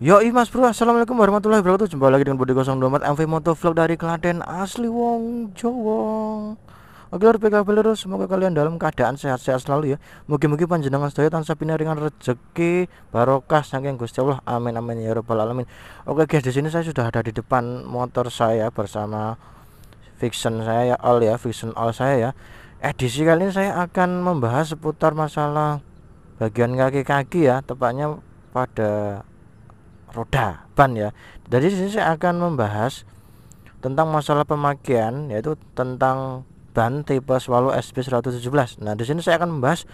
Yoi mas bro assalamualaikum warahmatullahi wabarakatuh Jumpa lagi dengan Budi 024 MV Vlog dari Klaten Asli wong Jowo. Oke lor PKB lurus, Semoga kalian dalam keadaan sehat-sehat selalu ya Mugi-mugi panjenengan sedaya tansah pinaringan rezeki barokah saking Gusti Allah amin amin ya rabbal alamin Oke guys di sini saya sudah ada di depan motor saya bersama fiction saya ya all ya fiction all saya ya edisi kali ini saya akan membahas seputar masalah bagian kaki-kaki ya tepatnya pada roda ban ya. Dari sini saya akan membahas tentang masalah pemakaian yaitu tentang ban tipe Swallow SP 117 Nah, di sini saya akan membahas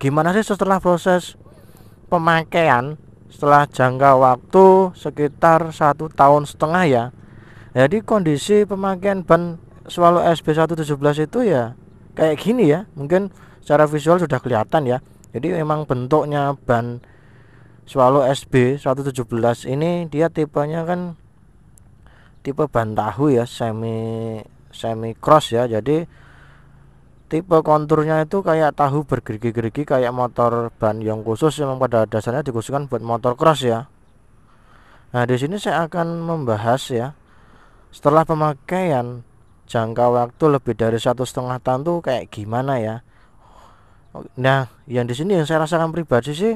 gimana sih setelah proses pemakaian setelah jangka waktu sekitar satu tahun setengah ya. Jadi kondisi pemakaian ban Swallow SP 117 itu ya kayak gini ya. Mungkin secara visual sudah kelihatan ya. Jadi memang bentuknya ban Swallow SB 117 ini dia tipenya kan tipe ban tahu ya semi semi cross ya jadi tipe konturnya itu kayak tahu bergerigi-gerigi kayak motor ban yang khusus yang pada dasarnya dikhususkan buat motor cross ya nah di sini saya akan membahas ya setelah pemakaian jangka waktu lebih dari satu setengah tahun tuh kayak gimana ya nah yang di sini yang saya rasakan pribadi sih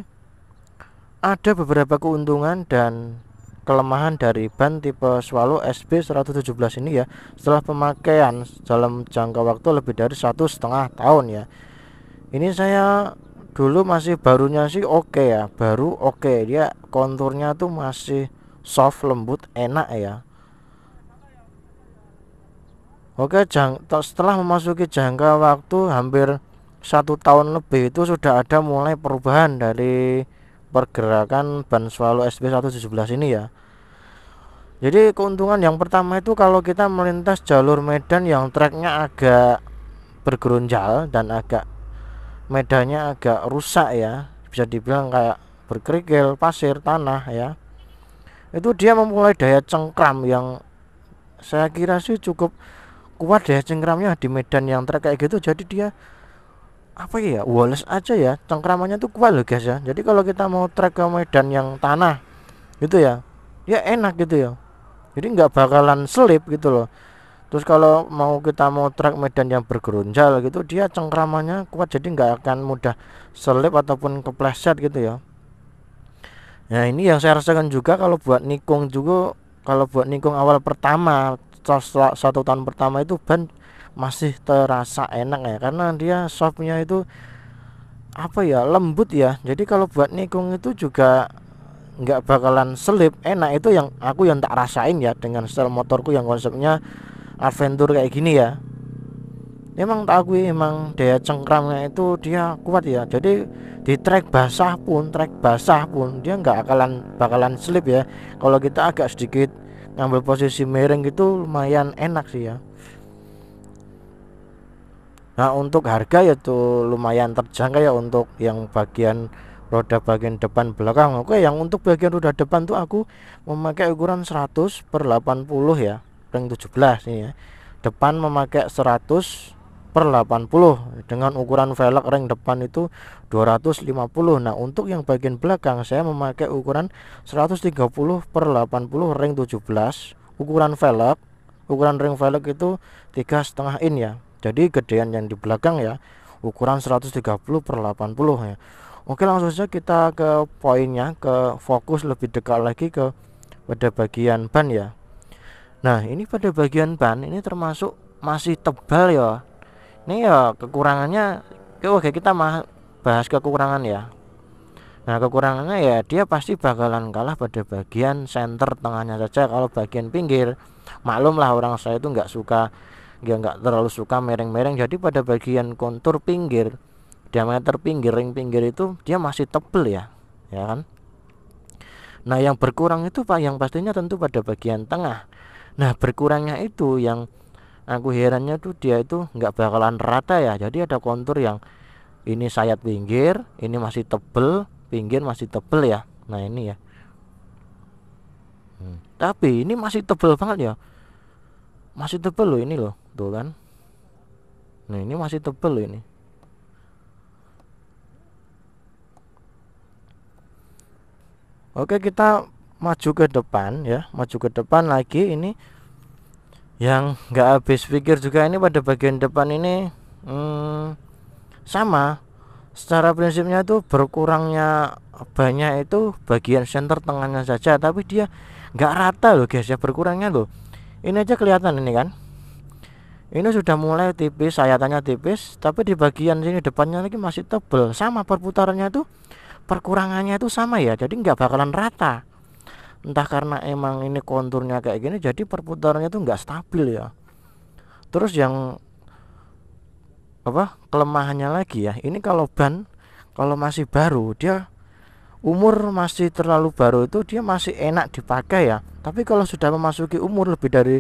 ada beberapa keuntungan dan kelemahan dari ban tipe Swallow SB117 ini ya setelah pemakaian dalam jangka waktu lebih dari satu setengah tahun ya ini saya dulu masih barunya sih oke okay ya baru oke okay. dia konturnya tuh masih soft lembut enak ya Oke, jang, setelah memasuki jangka waktu hampir satu tahun lebih itu sudah ada mulai perubahan dari pergerakan ban swallow SB 117 ini ya jadi keuntungan yang pertama itu kalau kita melintas jalur medan yang treknya agak bergerunjal dan agak medannya agak rusak ya bisa dibilang kayak berkerikil pasir tanah ya itu dia memulai daya cengkram yang saya kira sih cukup kuat daya cengkramnya di medan yang trek kayak gitu jadi dia apa ya Wallace aja ya cengkramannya tuh kuat loh guys ya jadi kalau kita mau trek ke medan yang tanah gitu ya ya enak gitu ya jadi nggak bakalan selip gitu loh terus kalau mau kita mau trek medan yang bergeronjal gitu dia cengkramannya kuat jadi nggak akan mudah selip ataupun kepleset gitu ya nah ini yang saya rasakan juga kalau buat nikung juga kalau buat nikung awal pertama setelah satu tahun pertama itu ban masih terasa enak ya karena dia softnya itu apa ya lembut ya jadi kalau buat nikung itu juga nggak bakalan selip enak itu yang aku yang tak rasain ya dengan style motorku yang konsepnya adventure kayak gini ya emang tak akui emang daya cengkramnya itu dia kuat ya jadi di trek basah pun trek basah pun dia nggak bakalan bakalan selip ya kalau kita agak sedikit ngambil posisi miring gitu lumayan enak sih ya Nah, untuk harga yaitu lumayan terjangkau ya untuk yang bagian roda bagian depan belakang. Oke, yang untuk bagian roda depan tuh aku memakai ukuran 100 per 80 ya, ring 17 ini ya. Depan memakai 100 per 80 dengan ukuran velg ring depan itu 250. Nah, untuk yang bagian belakang saya memakai ukuran 130 per 80 ring 17, ukuran velg ukuran ring velg itu tiga setengah in ya jadi gedean yang di belakang ya ukuran 130 per 80 ya Oke langsung saja kita ke poinnya ke fokus lebih dekat lagi ke pada bagian ban ya Nah ini pada bagian ban ini termasuk masih tebal ya ini ya kekurangannya oke kita bahas kekurangan ya Nah kekurangannya ya dia pasti bakalan kalah pada bagian center tengahnya saja kalau bagian pinggir maklumlah orang saya itu nggak suka dia ya, nggak terlalu suka mereng-mereng jadi pada bagian kontur pinggir diameter pinggir ring pinggir itu dia masih tebel ya ya kan nah yang berkurang itu pak yang pastinya tentu pada bagian tengah nah berkurangnya itu yang aku herannya tuh dia itu nggak bakalan rata ya jadi ada kontur yang ini sayat pinggir ini masih tebel pinggir masih tebel ya nah ini ya hmm. tapi ini masih tebel banget ya masih tebel loh ini loh tuh kan nah ini masih tebel loh ini Oke kita maju ke depan ya maju ke depan lagi ini yang nggak habis pikir juga ini pada bagian depan ini hmm, sama secara prinsipnya itu berkurangnya banyak itu bagian center tengahnya saja tapi dia nggak rata loh guys ya berkurangnya loh ini aja kelihatan ini kan ini sudah mulai tipis sayatannya tipis tapi di bagian sini depannya lagi masih tebel sama perputarannya itu perkurangannya itu sama ya jadi nggak bakalan rata entah karena emang ini konturnya kayak gini jadi perputarannya itu nggak stabil ya terus yang apa kelemahannya lagi ya ini kalau ban kalau masih baru dia umur masih terlalu baru itu dia masih enak dipakai ya tapi kalau sudah memasuki umur lebih dari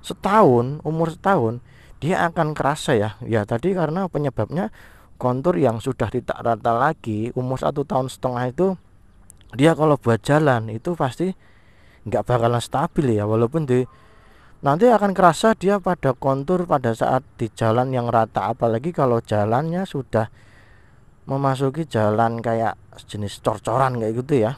setahun umur setahun dia akan kerasa ya ya tadi karena penyebabnya kontur yang sudah tidak rata lagi umur satu tahun setengah itu dia kalau buat jalan itu pasti nggak bakalan stabil ya walaupun di nanti akan kerasa dia pada kontur pada saat di jalan yang rata apalagi kalau jalannya sudah memasuki jalan kayak jenis corcoran kayak gitu ya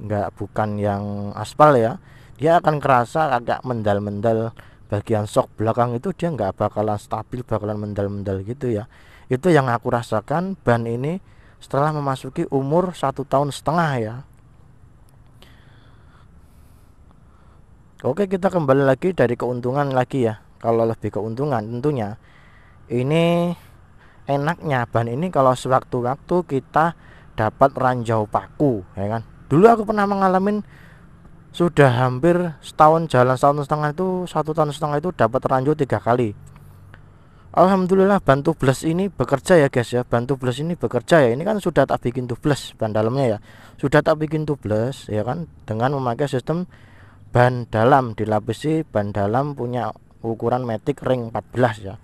nggak bukan yang aspal ya dia akan kerasa agak mendal-mendal bagian sok belakang itu dia nggak bakalan stabil bakalan mendal-mendal gitu ya itu yang aku rasakan ban ini setelah memasuki umur satu tahun setengah ya Oke kita kembali lagi dari keuntungan lagi ya Kalau lebih keuntungan tentunya Ini enaknya ban ini kalau sewaktu-waktu kita dapat ranjau paku ya kan dulu aku pernah mengalamin sudah hampir setahun jalan setahun setengah itu satu tahun setengah itu dapat ranjau tiga kali Alhamdulillah ban tubeless ini bekerja ya guys ya ban tubeless ini bekerja ya ini kan sudah tak bikin tubles ban dalamnya ya sudah tak bikin tubles ya kan dengan memakai sistem ban dalam dilapisi ban dalam punya ukuran metik ring 14 ya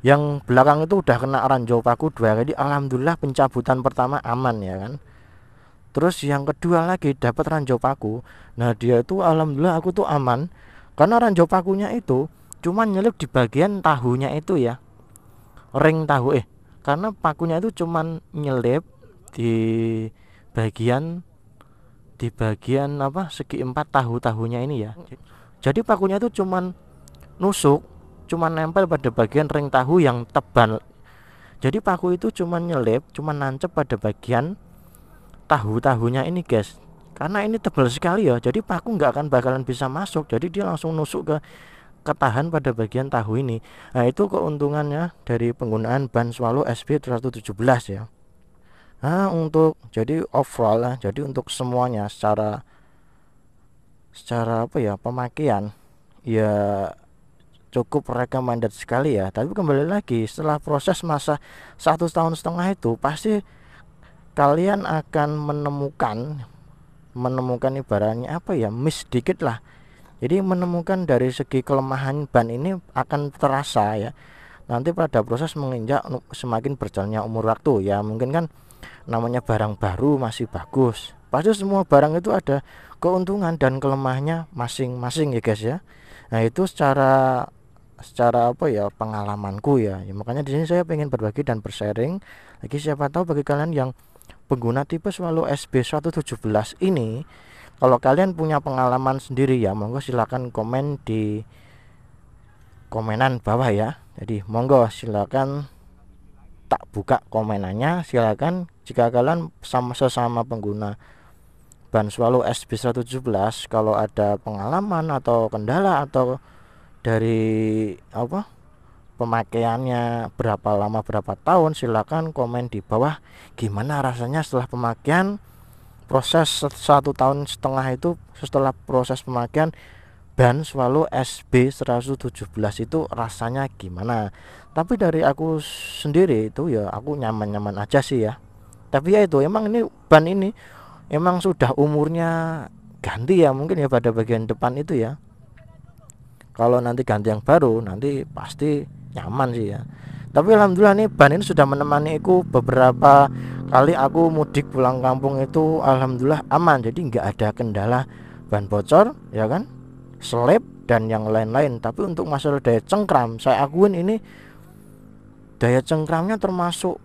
yang belakang itu udah kena ranjau paku dua kali alhamdulillah pencabutan pertama aman ya kan terus yang kedua lagi dapat ranjau paku nah dia itu alhamdulillah aku tuh aman karena ranjau pakunya itu cuman nyelip di bagian tahunya itu ya ring tahu eh karena pakunya itu cuman nyelip di bagian di bagian apa segi empat tahu tahunya ini ya jadi pakunya itu cuman nusuk cuma nempel pada bagian ring tahu yang tebal. Jadi paku itu cuma nyelip, cuma nancep pada bagian tahu-tahunya ini, guys. Karena ini tebal sekali ya, jadi paku nggak akan bakalan bisa masuk. Jadi dia langsung nusuk ke ketahan pada bagian tahu ini. Nah, itu keuntungannya dari penggunaan ban swallow SB 117 ya. Nah, untuk jadi overall lah, jadi untuk semuanya secara secara apa ya pemakaian ya cukup recommended sekali ya tapi kembali lagi setelah proses masa satu tahun setengah itu pasti kalian akan menemukan menemukan ibaratnya apa ya miss sedikit lah jadi menemukan dari segi kelemahan ban ini akan terasa ya nanti pada proses menginjak semakin berjalannya umur waktu ya mungkin kan namanya barang baru masih bagus pasti semua barang itu ada keuntungan dan kelemahannya masing-masing ya guys ya nah itu secara secara apa ya pengalamanku ya. ya makanya di sini saya pengen berbagi dan bersharing lagi siapa tahu bagi kalian yang pengguna tipe selalu SB117 ini kalau kalian punya pengalaman sendiri ya monggo silahkan komen di komenan bawah ya jadi monggo silahkan tak buka komenannya silahkan jika kalian sama sesama pengguna ban selalu SB117 kalau ada pengalaman atau kendala atau dari apa pemakaiannya berapa lama berapa tahun silahkan komen di bawah gimana rasanya setelah pemakaian proses satu tahun setengah itu setelah proses pemakaian ban selalu SB 117 itu rasanya gimana tapi dari aku sendiri itu ya aku nyaman-nyaman aja sih ya tapi ya itu emang ini ban ini emang sudah umurnya ganti ya mungkin ya pada bagian depan itu ya kalau nanti ganti yang baru nanti pasti nyaman sih ya tapi alhamdulillah nih ban ini sudah menemani aku beberapa kali aku mudik pulang kampung itu alhamdulillah aman jadi nggak ada kendala ban bocor ya kan selip dan yang lain-lain tapi untuk masalah daya cengkram saya akuin ini daya cengkramnya termasuk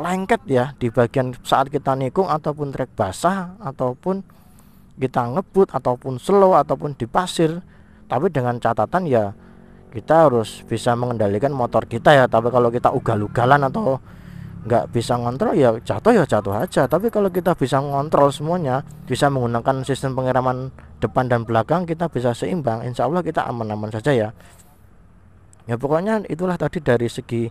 lengket ya di bagian saat kita nikung ataupun trek basah ataupun kita ngebut ataupun slow ataupun di pasir tapi dengan catatan ya kita harus bisa mengendalikan motor kita ya tapi kalau kita ugal-ugalan atau nggak bisa ngontrol ya jatuh ya jatuh aja tapi kalau kita bisa ngontrol semuanya bisa menggunakan sistem pengiraman depan dan belakang kita bisa seimbang insya Allah kita aman-aman saja ya ya pokoknya itulah tadi dari segi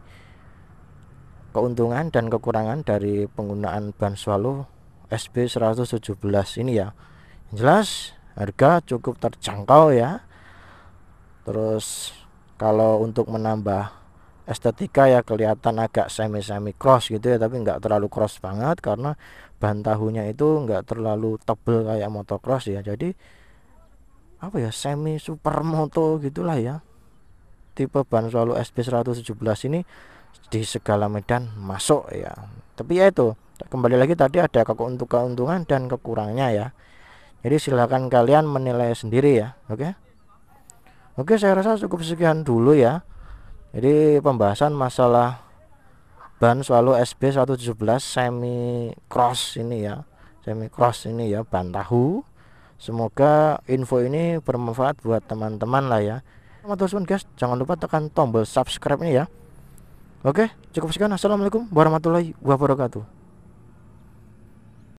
keuntungan dan kekurangan dari penggunaan ban swallow SB 117 ini ya jelas harga cukup terjangkau ya terus kalau untuk menambah estetika ya kelihatan agak semi-semi cross gitu ya tapi nggak terlalu cross banget karena bahan tahunya itu nggak terlalu tebel kayak motocross ya jadi apa ya semi super supermoto gitulah ya tipe ban solo SB117 ini di segala medan masuk ya tapi ya itu kembali lagi tadi ada keuntungan dan kekurangnya ya jadi silahkan kalian menilai sendiri ya oke okay? Oke saya rasa cukup sekian dulu ya Jadi pembahasan masalah Ban selalu SB117 semi cross ini ya Semi cross ini ya ban tahu Semoga info ini bermanfaat buat teman-teman lah ya Teman-teman guys jangan lupa tekan tombol subscribe ini ya Oke cukup sekian Assalamualaikum warahmatullahi wabarakatuh